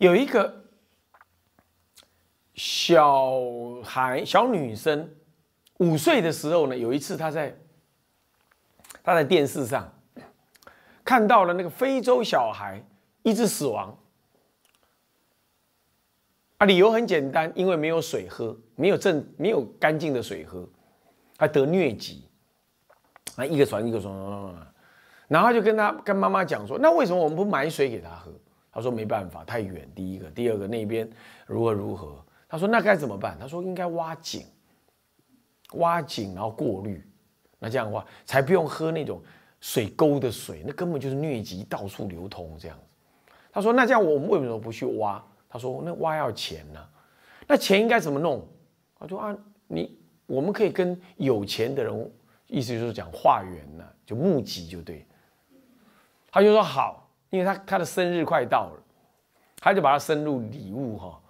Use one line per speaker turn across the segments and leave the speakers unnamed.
有一个小孩，小女生五岁的时候呢，有一次她在她在电视上看到了那个非洲小孩一直死亡。啊，理由很简单，因为没有水喝，没有正没有干净的水喝，还得疟疾。啊，一个传一个传，然后就跟他跟妈妈讲说，那为什么我们不买水给他喝？他说没办法，太远。第一个，第二个那边如何如何？他说那该怎么办？他说应该挖井，挖井然后过滤，那这样的话才不用喝那种水沟的水，那根本就是疟疾到处流通这样子。他说那这样我们为什么不去挖？他说那挖要钱呢，那钱应该怎么弄？他说啊，你我们可以跟有钱的人，意思就是讲化缘呢，就募集就对。他就说好。因为他他的生日快到了，他就把他生日礼物哈，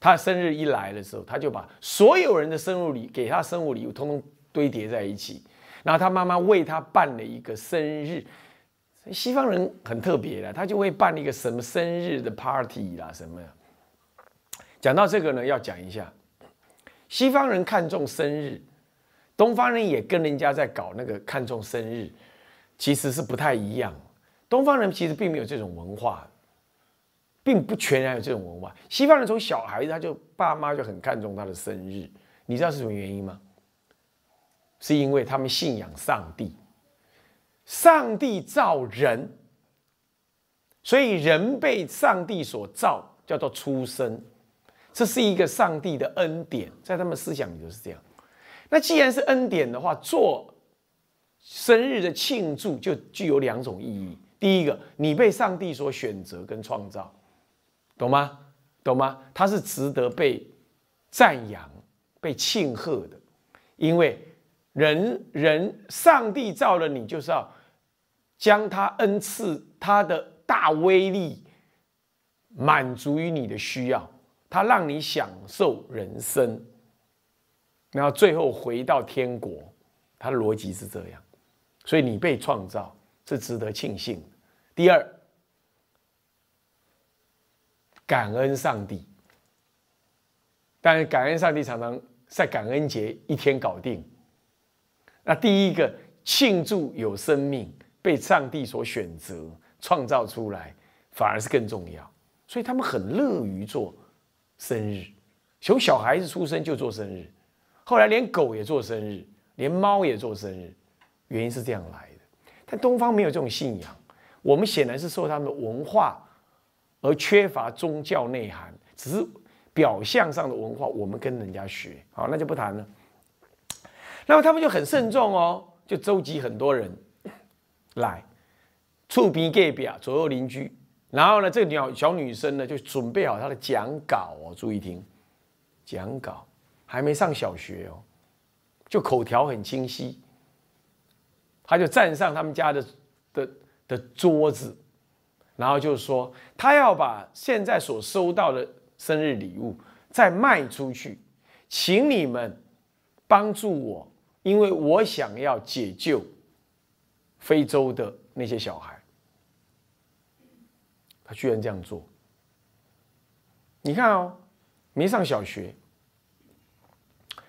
他生日一来的时候，他就把所有人的生日礼给他生日礼物通通堆叠在一起，然后他妈妈为他办了一个生日。西方人很特别的，他就会办一个什么生日的 party 啦什么。讲到这个呢，要讲一下，西方人看重生日，东方人也跟人家在搞那个看重生日，其实是不太一样。东方人其实并没有这种文化，并不全然有这种文化。西方人从小孩子他就爸妈就很看重他的生日，你知道是什么原因吗？是因为他们信仰上帝，上帝造人，所以人被上帝所造，叫做出生，这是一个上帝的恩典，在他们思想里头是这样。那既然是恩典的话，做生日的庆祝就具有两种意义。第一个，你被上帝所选择跟创造，懂吗？懂吗？他是值得被赞扬、被庆贺的，因为人人上帝造了你，就是要将他恩赐他的大威力满足于你的需要，他让你享受人生，然后最后回到天国。他的逻辑是这样，所以你被创造。是值得庆幸的。第二，感恩上帝。但是感恩上帝常常在感恩节一天搞定。那第一个庆祝有生命被上帝所选择创造出来，反而是更重要。所以他们很乐于做生日，从小孩子出生就做生日，后来连狗也做生日，连猫也做生日。原因是这样来的。但东方没有这种信仰，我们显然是受他们的文化而缺乏宗教内涵，只是表象上的文化，我们跟人家学，好，那就不谈了。那么他们就很慎重哦，就召集很多人来，触屏隔壁左右邻居，然后呢，这个女小女生呢就准备好她的讲稿哦，注意听，讲稿还没上小学哦，就口条很清晰。他就站上他们家的的的桌子，然后就说他要把现在所收到的生日礼物再卖出去，请你们帮助我，因为我想要解救非洲的那些小孩。他居然这样做，你看哦，没上小学，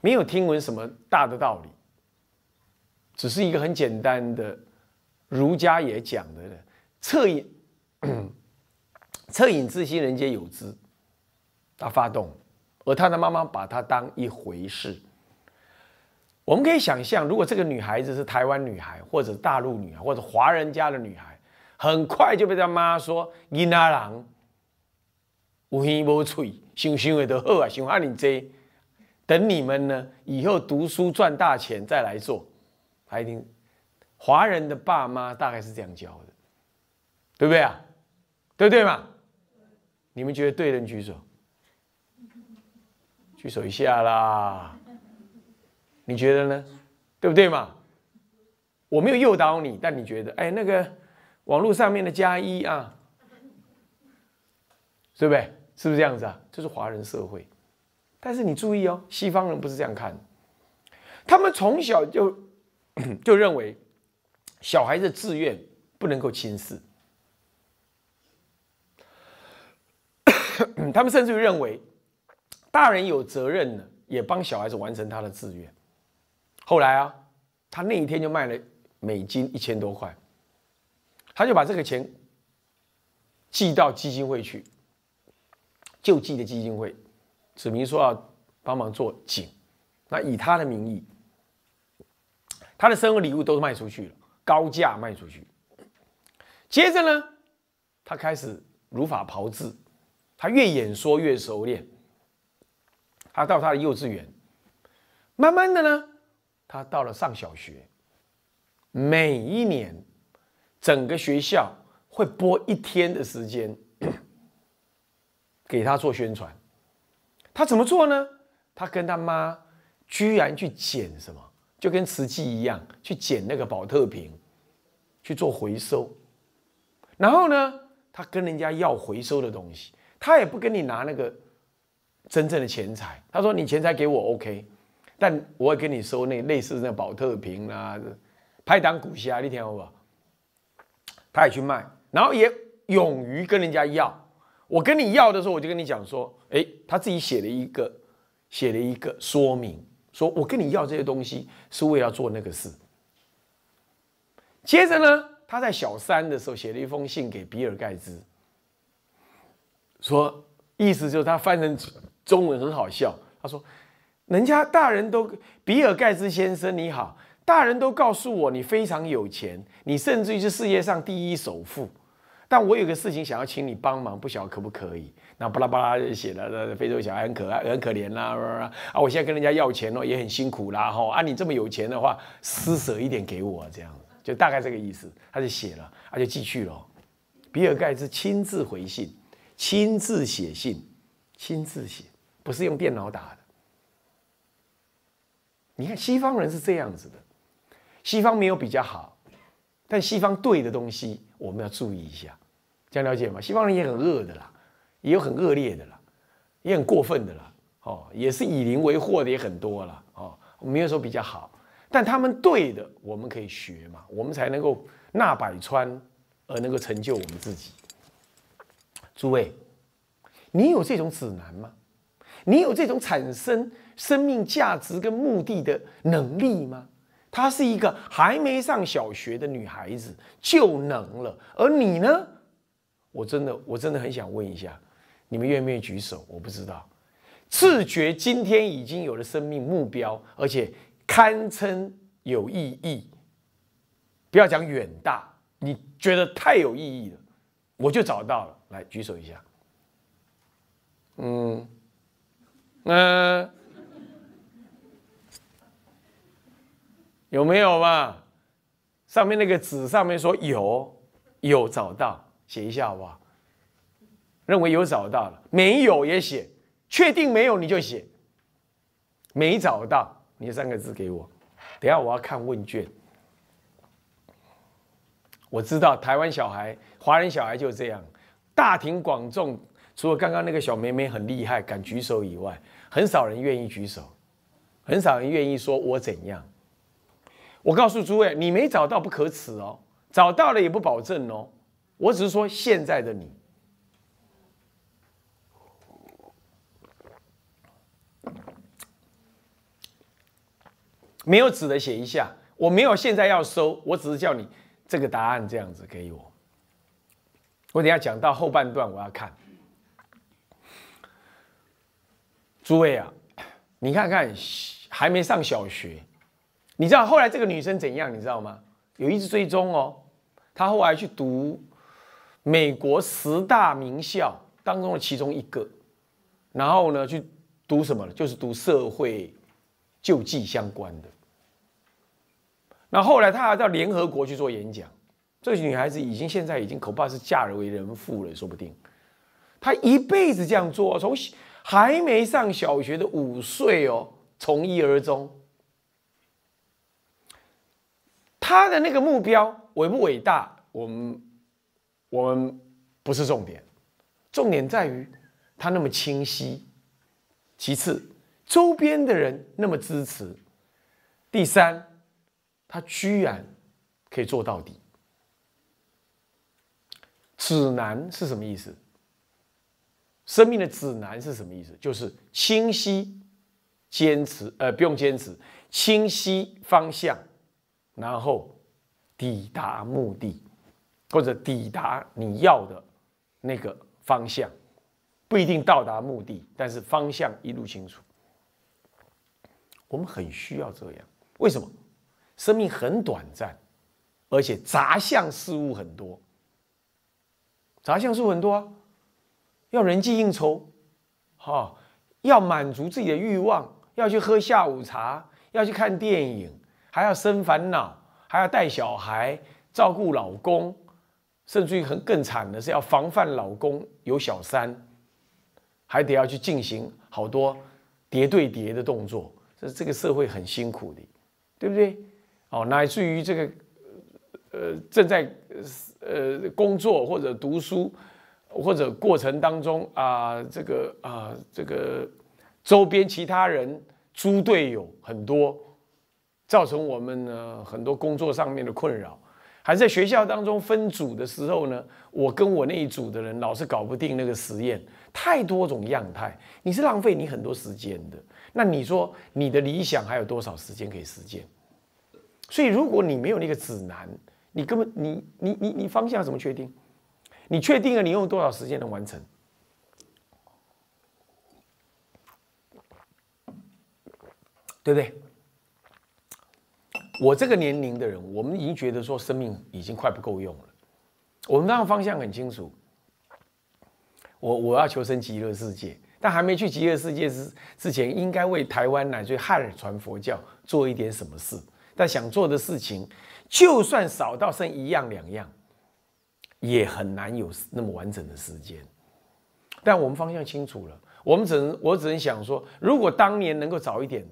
没有听闻什么大的道理。只是一个很简单的，儒家也讲的了，恻隐，恻隐之心，人皆有之。他发动，而他的妈妈把他当一回事。我们可以想象，如果这个女孩子是台湾女孩，或者大陆女孩，或者华人家的女孩，很快就被他妈说：，你那郎，无心无肺，心心的都好啊，喜欢你这。等你们呢，以后读书赚大钱再来做。他一定，华人的爸妈大概是这样教的，对不对啊？对不对嘛？你们觉得对人举手，举手一下啦。你觉得呢？对不对嘛？我没有诱导你，但你觉得，哎，那个网络上面的加一啊，对不对？是不是这样子啊？这是华人社会，但是你注意哦，西方人不是这样看，他们从小就。就认为，小孩的志愿不能够轻视。他们甚至于认为，大人有责任呢，也帮小孩子完成他的志愿。后来啊，他那一天就卖了美金一千多块，他就把这个钱寄到基金会去，就寄的基金会，指明说要帮忙做井，那以他的名义。他的生日礼物都卖出去了，高价卖出去。接着呢，他开始如法炮制，他越演说越熟练。他到他的幼稚园，慢慢的呢，他到了上小学，每一年，整个学校会播一天的时间 给他做宣传。他怎么做呢？他跟他妈居然去捡什么？就跟瓷器一样，去捡那个保特瓶，去做回收。然后呢，他跟人家要回收的东西，他也不跟你拿那个真正的钱财。他说：“你钱财给我，OK，但我会跟你收那类似那保特瓶啊、拍档古虾，你听好不？”他也去卖，然后也勇于跟人家要。我跟你要的时候，我就跟你讲说：“哎，他自己写了一个，写了一个说明。”说我跟你要这些东西是为了做那个事。接着呢，他在小三的时候写了一封信给比尔盖茨，说意思就是他翻成中文很好笑。他说，人家大人都比尔盖茨先生你好，大人都告诉我你非常有钱，你甚至于是世界上第一首富。但我有个事情想要请你帮忙，不晓得可不可以？那巴拉巴拉就写了，非洲小孩很可爱，很可怜啦，啊！我现在跟人家要钱哦，也很辛苦啦，哈！啊，你这么有钱的话，施舍一点给我，这样子就大概这个意思。他就写了，他就寄去了。比尔盖茨亲自回信，亲自写信，亲自写，不是用电脑打的。你看西方人是这样子的，西方没有比较好，但西方对的东西我们要注意一下。这样了解吗？西方人也很恶的啦，也有很恶劣的啦，也很过分的啦，哦，也是以邻为祸的也很多啦。哦，我们有时候比较好，但他们对的，我们可以学嘛，我们才能够纳百川，而能够成就我们自己。诸位，你有这种指南吗？你有这种产生生命价值跟目的的能力吗？她是一个还没上小学的女孩子就能了，而你呢？我真的，我真的很想问一下，你们愿不愿意举手？我不知道，自觉今天已经有了生命目标，而且堪称有意义。不要讲远大，你觉得太有意义了，我就找到了，来举手一下。嗯，那有没有嘛？上面那个纸上面说有，有找到。写一下好不好？认为有找到了，没有也写。确定没有你就写。没找到，你三个字给我。等下我要看问卷。我知道台湾小孩、华人小孩就这样，大庭广众，除了刚刚那个小妹妹很厉害，敢举手以外，很少人愿意举手，很少人愿意说我怎样。我告诉诸位，你没找到不可耻哦，找到了也不保证哦。我只是说现在的你没有纸的，写一下。我没有现在要收，我只是叫你这个答案这样子给我。我等下讲到后半段，我要看。诸位啊，你看看还没上小学，你知道后来这个女生怎样？你知道吗？有一直追踪哦，她后来去读。美国十大名校当中的其中一个，然后呢，去读什么呢？就是读社会救济相关的。那后来，她还到联合国去做演讲。这个女孩子已经现在已经恐怕是嫁了为人妇了，说不定。她一辈子这样做，从还没上小学的五岁哦，从一而终。她的那个目标伟不伟大？我们。我们不是重点，重点在于他那么清晰。其次，周边的人那么支持。第三，他居然可以做到底。指南是什么意思？生命的指南是什么意思？就是清晰、坚持，呃，不用坚持，清晰方向，然后抵达目的。或者抵达你要的那个方向，不一定到达目的，但是方向一路清楚。我们很需要这样，为什么？生命很短暂，而且杂项事物很多。杂项事物很多啊，要人际应酬，哈，要满足自己的欲望，要去喝下午茶，要去看电影，还要生烦恼，还要带小孩，照顾老公。甚至于很更惨的是要防范老公有小三，还得要去进行好多叠对叠的动作，这这个社会很辛苦的，对不对？哦，乃至于这个呃正在呃工作或者读书或者过程当中啊，这个啊这个周边其他人猪队友很多，造成我们呢很多工作上面的困扰。还是在学校当中分组的时候呢，我跟我那一组的人老是搞不定那个实验，太多种样态，你是浪费你很多时间的。那你说你的理想还有多少时间可以实践？所以如果你没有那个指南，你根本你你你你方向怎么确定？你确定了，你用多少时间能完成？对不对？我这个年龄的人，我们已经觉得说生命已经快不够用了。我们那个方向很清楚，我我要求生极乐世界，但还没去极乐世界之之前，应该为台湾乃至汉传佛教做一点什么事。但想做的事情，就算少到剩一样两样，也很难有那么完整的时间。但我们方向清楚了，我们只能我只能想说，如果当年能够早一点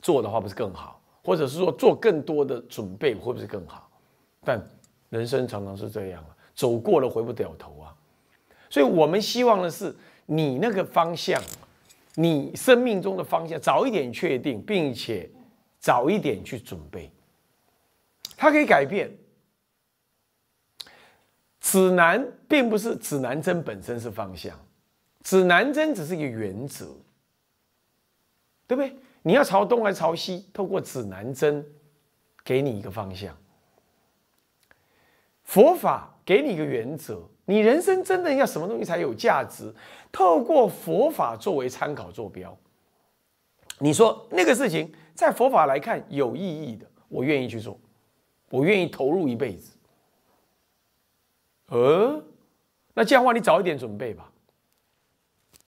做的话，不是更好？或者是说做更多的准备会不会更好？但人生常常是这样走过了回不了头啊。所以我们希望的是你那个方向，你生命中的方向早一点确定，并且早一点去准备。它可以改变。指南并不是指南针本身是方向，指南针只是一个原则，对不对？你要朝东还是朝西？透过指南针给你一个方向。佛法给你一个原则：你人生真的要什么东西才有价值？透过佛法作为参考坐标，你说那个事情在佛法来看有意义的，我愿意去做，我愿意投入一辈子。呃，那这样的话，你早一点准备吧。